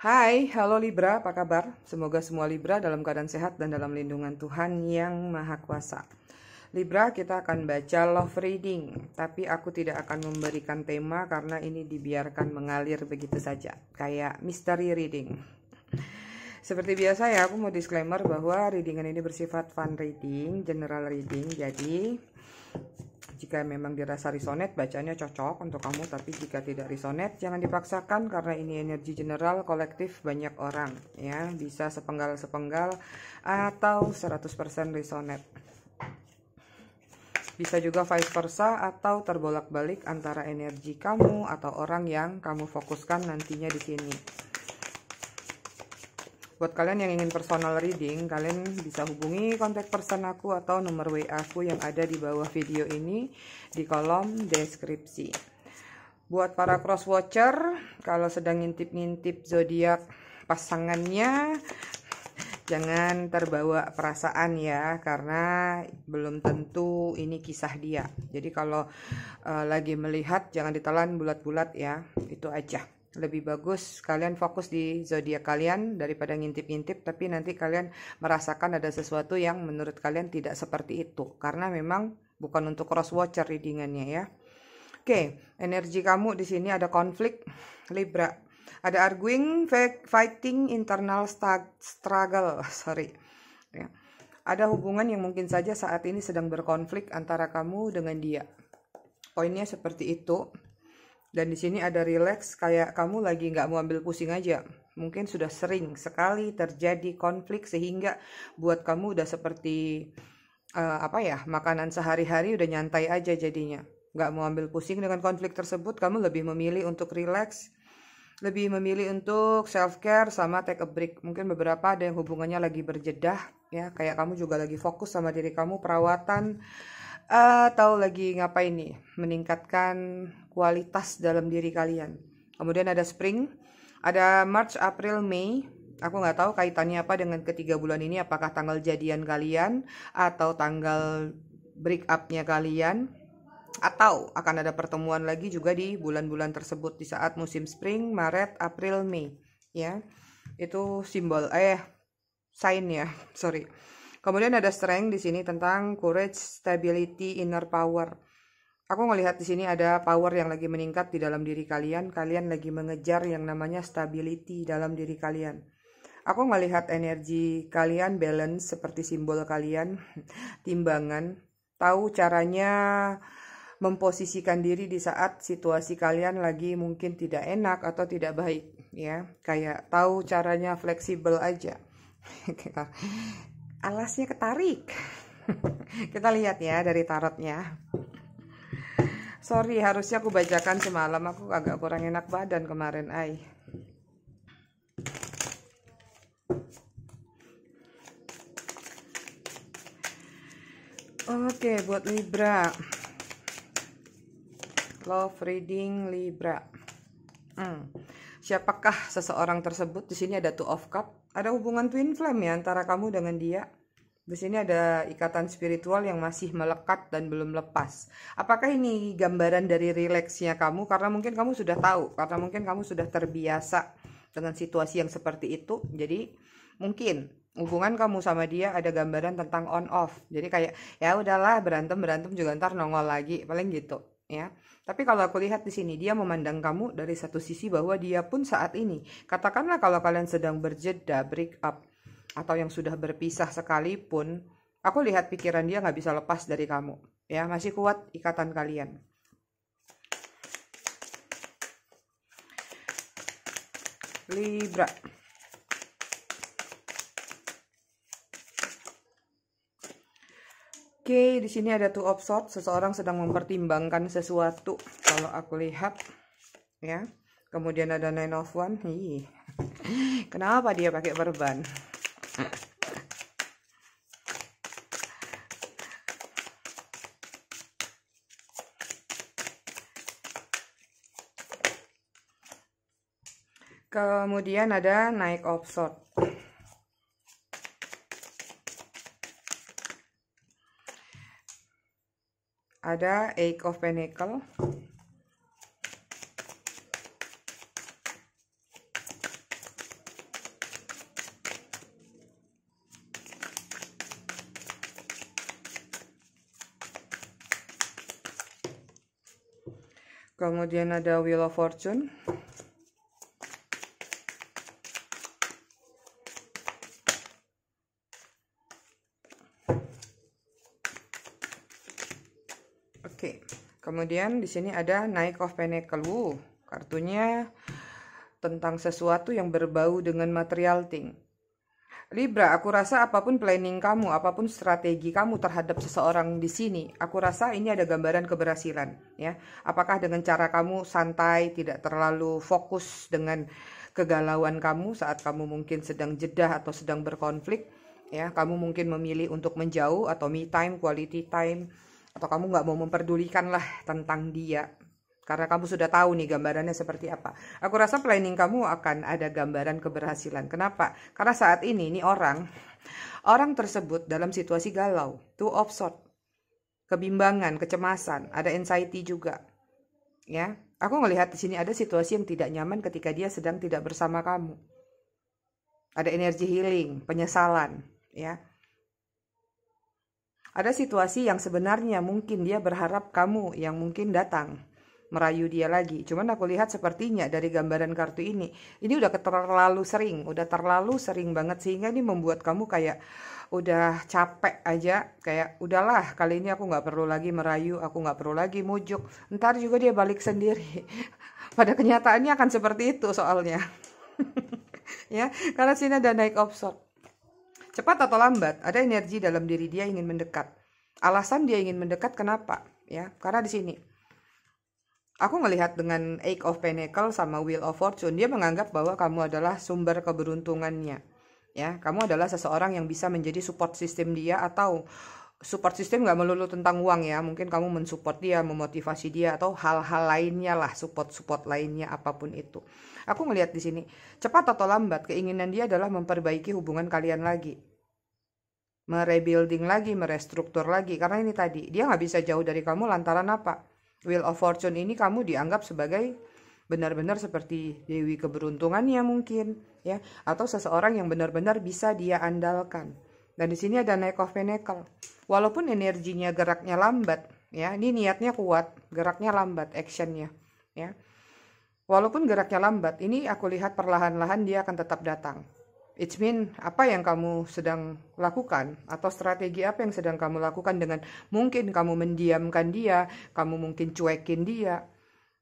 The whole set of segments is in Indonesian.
Hai, halo Libra, apa kabar? Semoga semua Libra dalam keadaan sehat dan dalam lindungan Tuhan yang Maha Kuasa. Libra, kita akan baca love reading, tapi aku tidak akan memberikan tema karena ini dibiarkan mengalir begitu saja, kayak mystery reading. Seperti biasa ya, aku mau disclaimer bahwa readingan ini bersifat fun reading, general reading, jadi jika memang dirasa resonate bacanya cocok untuk kamu, tapi jika tidak resonate jangan dipaksakan karena ini energi general kolektif banyak orang, ya. Bisa sepenggal-sepenggal atau 100% resonate Bisa juga vice versa atau terbolak-balik antara energi kamu atau orang yang kamu fokuskan nantinya di sini. Buat kalian yang ingin personal reading, kalian bisa hubungi kontak person aku atau nomor WA aku yang ada di bawah video ini di kolom deskripsi. Buat para cross watcher, kalau sedang ngintip-ngintip zodiak pasangannya, jangan terbawa perasaan ya karena belum tentu ini kisah dia jadi kalau uh, lagi melihat jangan ditelan bulat-bulat ya itu aja lebih bagus kalian fokus di zodiak kalian daripada ngintip-ngintip tapi nanti kalian merasakan ada sesuatu yang menurut kalian tidak seperti itu karena memang bukan untuk cross watcher readingannya ya. Oke, okay, energi kamu di sini ada konflik Libra. Ada arguing, fighting, internal struggle, sorry. Ya. Ada hubungan yang mungkin saja saat ini sedang berkonflik antara kamu dengan dia. Poinnya seperti itu dan di sini ada relax, kayak kamu lagi nggak mau ambil pusing aja. Mungkin sudah sering sekali terjadi konflik sehingga buat kamu udah seperti uh, apa ya makanan sehari-hari udah nyantai aja jadinya. Nggak mau ambil pusing dengan konflik tersebut, kamu lebih memilih untuk relax, lebih memilih untuk self care sama take a break. Mungkin beberapa ada yang hubungannya lagi berjedah ya, kayak kamu juga lagi fokus sama diri kamu perawatan atau eh, lagi ngapain nih meningkatkan kualitas dalam diri kalian kemudian ada spring ada March April Mei aku nggak tahu kaitannya apa dengan ketiga bulan ini apakah tanggal jadian kalian atau tanggal break upnya kalian atau akan ada pertemuan lagi juga di bulan-bulan tersebut di saat musim spring Maret April Mei ya itu simbol eh sign ya sorry Kemudian ada strength di sini tentang courage, stability, inner power. Aku ngelihat di sini ada power yang lagi meningkat di dalam diri kalian. Kalian lagi mengejar yang namanya stability dalam diri kalian. Aku ngelihat energi kalian balance seperti simbol kalian, timbangan, tahu caranya memposisikan diri di saat situasi kalian lagi mungkin tidak enak atau tidak baik ya kayak tahu caranya fleksibel aja alasnya ketarik kita lihat ya dari tarotnya sorry harusnya aku bacakan semalam aku agak kurang enak badan kemarin ay Oke, okay, buat Libra. Love reading Libra. Hmm. Siapakah seseorang tersebut? Di sini ada Two of Cup, ada hubungan twin flame ya antara kamu dengan dia. Di sini ada ikatan spiritual yang masih melekat dan belum lepas. Apakah ini gambaran dari rileksnya kamu? Karena mungkin kamu sudah tahu, karena mungkin kamu sudah terbiasa dengan situasi yang seperti itu. Jadi mungkin hubungan kamu sama dia ada gambaran tentang on off. Jadi kayak ya udahlah berantem berantem juga ntar nongol lagi, paling gitu ya. Tapi kalau aku lihat di sini dia memandang kamu dari satu sisi bahwa dia pun saat ini, katakanlah kalau kalian sedang berjeda, break up atau yang sudah berpisah sekalipun, aku lihat pikiran dia nggak bisa lepas dari kamu, ya masih kuat ikatan kalian. Libra. Oke, di sini ada two of swords. Seseorang sedang mempertimbangkan sesuatu. Kalau aku lihat, ya. Kemudian ada nine of one. Hi. Kenapa dia pakai perban? Kemudian ada naik of sword. ada eight of pentacle kemudian ada wheel of fortune Oke. Kemudian di sini ada naik of Pentacle. Wow, kartunya tentang sesuatu yang berbau dengan material thing. Libra, aku rasa apapun planning kamu, apapun strategi kamu terhadap seseorang di sini, aku rasa ini ada gambaran keberhasilan, ya. Apakah dengan cara kamu santai, tidak terlalu fokus dengan kegalauan kamu saat kamu mungkin sedang jeda atau sedang berkonflik, ya. Kamu mungkin memilih untuk menjauh atau me time, quality time, atau kamu nggak mau memperdulikan lah tentang dia karena kamu sudah tahu nih gambarannya seperti apa. Aku rasa planning kamu akan ada gambaran keberhasilan. Kenapa? Karena saat ini ini orang orang tersebut dalam situasi galau, two of kebimbangan, kecemasan, ada anxiety juga. Ya, aku ngelihat di sini ada situasi yang tidak nyaman ketika dia sedang tidak bersama kamu. Ada energi healing, penyesalan, ya ada situasi yang sebenarnya mungkin dia berharap kamu yang mungkin datang merayu dia lagi. Cuman aku lihat sepertinya dari gambaran kartu ini, ini udah terlalu sering, udah terlalu sering banget sehingga ini membuat kamu kayak udah capek aja, kayak udahlah kali ini aku nggak perlu lagi merayu, aku nggak perlu lagi mujuk. Ntar juga dia balik sendiri. Pada kenyataannya akan seperti itu soalnya. ya, karena sini ada naik offshore Cepat atau lambat, ada energi dalam diri dia ingin mendekat. Alasan dia ingin mendekat kenapa? Ya, karena di sini Aku melihat dengan Eight of Pentacle sama Wheel of Fortune, dia menganggap bahwa kamu adalah sumber keberuntungannya. Ya, kamu adalah seseorang yang bisa menjadi support system dia atau support system nggak melulu tentang uang ya mungkin kamu mensupport dia memotivasi dia atau hal-hal lainnya lah support support lainnya apapun itu aku ngelihat di sini cepat atau lambat keinginan dia adalah memperbaiki hubungan kalian lagi merebuilding lagi, merestruktur lagi. Karena ini tadi, dia nggak bisa jauh dari kamu lantaran apa? Wheel of Fortune ini kamu dianggap sebagai benar-benar seperti dewi keberuntungannya mungkin ya atau seseorang yang benar-benar bisa dia andalkan dan di sini ada naik of Pentacle walaupun energinya geraknya lambat ya ini niatnya kuat geraknya lambat actionnya ya walaupun geraknya lambat ini aku lihat perlahan-lahan dia akan tetap datang It's mean apa yang kamu sedang lakukan atau strategi apa yang sedang kamu lakukan dengan mungkin kamu mendiamkan dia, kamu mungkin cuekin dia.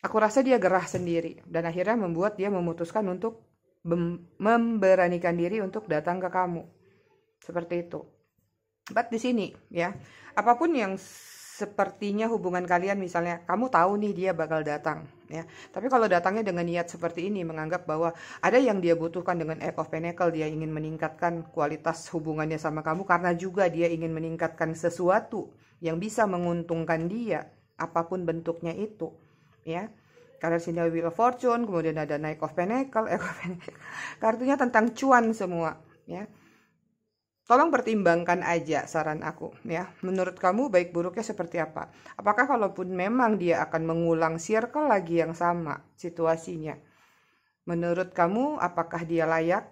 Aku rasa dia gerah sendiri dan akhirnya membuat dia memutuskan untuk memberanikan diri untuk datang ke kamu. Seperti itu. But di sini ya, apapun yang sepertinya hubungan kalian misalnya kamu tahu nih dia bakal datang ya tapi kalau datangnya dengan niat seperti ini menganggap bahwa ada yang dia butuhkan dengan act of pentacle dia ingin meningkatkan kualitas hubungannya sama kamu karena juga dia ingin meningkatkan sesuatu yang bisa menguntungkan dia apapun bentuknya itu ya karena sini wheel of fortune kemudian ada naik of pentacle, of pentacle kartunya tentang cuan semua ya tolong pertimbangkan aja saran aku ya. Menurut kamu baik buruknya seperti apa? Apakah kalaupun memang dia akan mengulang circle lagi yang sama situasinya? Menurut kamu apakah dia layak?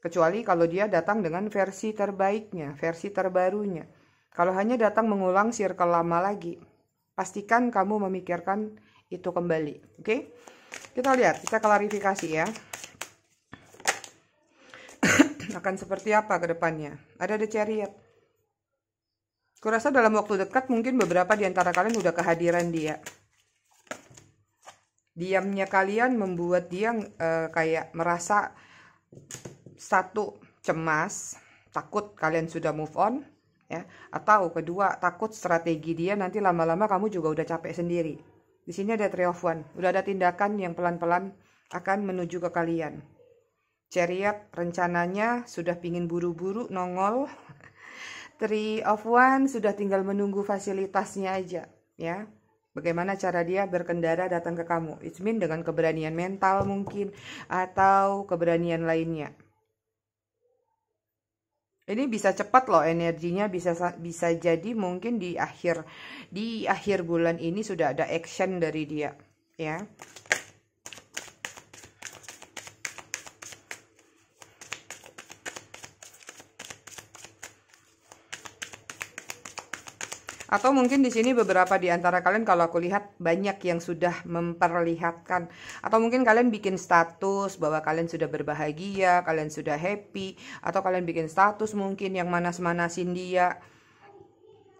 Kecuali kalau dia datang dengan versi terbaiknya, versi terbarunya. Kalau hanya datang mengulang circle lama lagi, pastikan kamu memikirkan itu kembali, oke? Okay? Kita lihat, kita klarifikasi ya akan seperti apa ke depannya. Ada The Chariot. Kurasa dalam waktu dekat mungkin beberapa di antara kalian udah kehadiran dia. Diamnya kalian membuat dia e, kayak merasa satu cemas, takut kalian sudah move on, ya. Atau kedua takut strategi dia nanti lama-lama kamu juga udah capek sendiri. Di sini ada three of one, udah ada tindakan yang pelan-pelan akan menuju ke kalian. Chariot rencananya sudah pingin buru-buru nongol. Three of One sudah tinggal menunggu fasilitasnya aja, ya. Bagaimana cara dia berkendara datang ke kamu? It's mean dengan keberanian mental mungkin atau keberanian lainnya. Ini bisa cepat loh energinya bisa bisa jadi mungkin di akhir di akhir bulan ini sudah ada action dari dia ya. Atau mungkin di sini beberapa di antara kalian kalau aku lihat banyak yang sudah memperlihatkan atau mungkin kalian bikin status bahwa kalian sudah berbahagia, kalian sudah happy atau kalian bikin status mungkin yang manas-manasin dia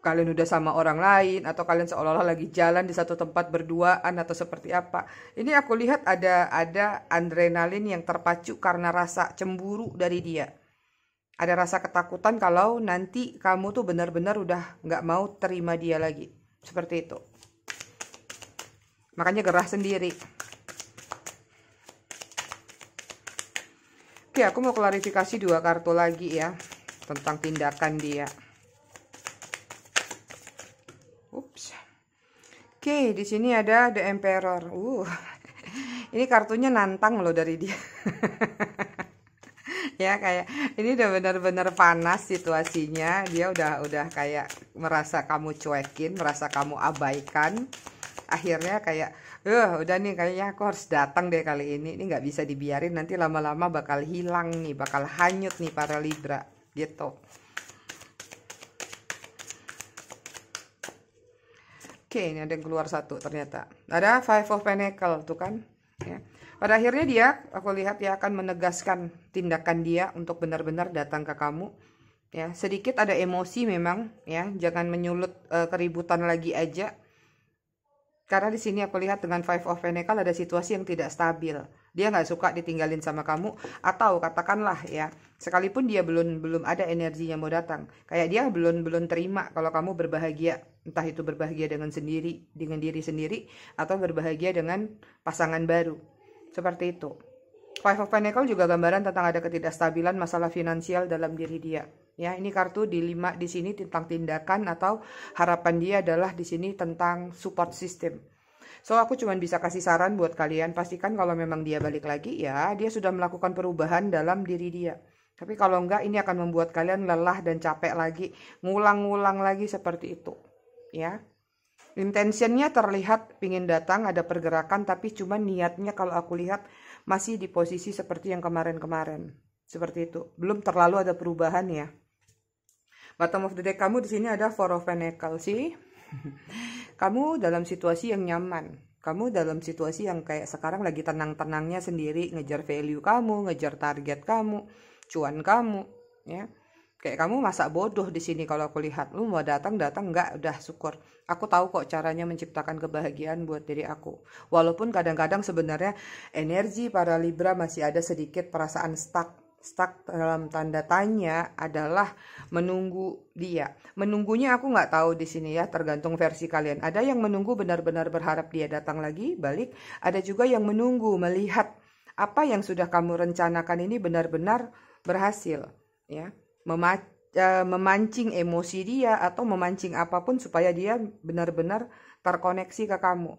kalian udah sama orang lain atau kalian seolah-olah lagi jalan di satu tempat berduaan atau seperti apa. Ini aku lihat ada ada adrenalin yang terpacu karena rasa cemburu dari dia ada rasa ketakutan kalau nanti kamu tuh benar-benar udah nggak mau terima dia lagi seperti itu makanya gerah sendiri oke aku mau klarifikasi dua kartu lagi ya tentang tindakan dia ups oke di sini ada the emperor uh ini kartunya nantang loh dari dia ya kayak ini udah bener-bener panas situasinya dia udah udah kayak merasa kamu cuekin merasa kamu abaikan akhirnya kayak eh udah nih kayaknya aku harus datang deh kali ini ini nggak bisa dibiarin nanti lama-lama bakal hilang nih bakal hanyut nih para libra gitu Oke, ini ada yang keluar satu ternyata. Ada Five of Pentacle tuh kan. Ya. Pada akhirnya dia, aku lihat ya akan menegaskan tindakan dia untuk benar-benar datang ke kamu. Ya, sedikit ada emosi memang, ya, jangan menyulut uh, keributan lagi aja. Karena di sini aku lihat dengan Five of Pentacle ada situasi yang tidak stabil. Dia nggak suka ditinggalin sama kamu atau katakanlah ya, sekalipun dia belum belum ada energinya mau datang, kayak dia belum belum terima kalau kamu berbahagia entah itu berbahagia dengan sendiri dengan diri sendiri atau berbahagia dengan pasangan baru seperti itu. Five of Pentacles juga gambaran tentang ada ketidakstabilan masalah finansial dalam diri dia. Ya, ini kartu di lima di sini tentang tindakan atau harapan dia adalah di sini tentang support system. So aku cuma bisa kasih saran buat kalian pastikan kalau memang dia balik lagi ya dia sudah melakukan perubahan dalam diri dia. Tapi kalau enggak ini akan membuat kalian lelah dan capek lagi, ngulang-ngulang lagi seperti itu. Ya. Intensinya terlihat pingin datang ada pergerakan tapi cuma niatnya kalau aku lihat masih di posisi seperti yang kemarin-kemarin. Seperti itu. Belum terlalu ada perubahan ya. Bottom of the deck kamu di sini ada Four of Pentacles sih. Kamu dalam situasi yang nyaman. Kamu dalam situasi yang kayak sekarang lagi tenang-tenangnya sendiri ngejar value kamu, ngejar target kamu, cuan kamu, ya kayak kamu masa bodoh di sini kalau aku lihat lu mau datang datang nggak udah syukur aku tahu kok caranya menciptakan kebahagiaan buat diri aku walaupun kadang-kadang sebenarnya energi para libra masih ada sedikit perasaan stuck stuck dalam tanda tanya adalah menunggu dia. Menunggunya aku nggak tahu di sini ya, tergantung versi kalian. Ada yang menunggu benar-benar berharap dia datang lagi, balik. Ada juga yang menunggu, melihat apa yang sudah kamu rencanakan ini benar-benar berhasil. Ya, Eh, memancing emosi dia atau memancing apapun supaya dia benar-benar terkoneksi ke kamu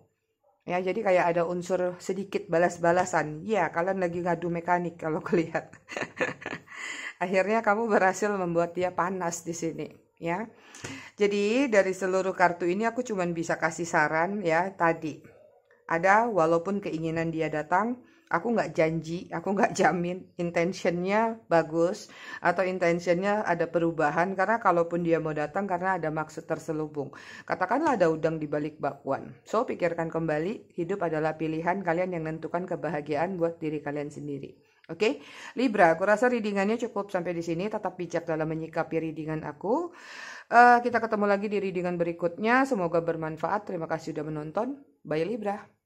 ya jadi kayak ada unsur sedikit balas-balasan ya kalian lagi ngadu mekanik kalau kelihat akhirnya kamu berhasil membuat dia panas di sini ya jadi dari seluruh kartu ini aku cuman bisa kasih saran ya tadi ada walaupun keinginan dia datang aku nggak janji, aku nggak jamin intentionnya bagus atau intentionnya ada perubahan karena kalaupun dia mau datang karena ada maksud terselubung. Katakanlah ada udang di balik bakwan. So pikirkan kembali, hidup adalah pilihan kalian yang menentukan kebahagiaan buat diri kalian sendiri. Oke, okay? Libra, aku rasa readingannya cukup sampai di sini. Tetap bijak dalam menyikapi readingan aku. Uh, kita ketemu lagi di readingan berikutnya. Semoga bermanfaat. Terima kasih sudah menonton. Bye Libra.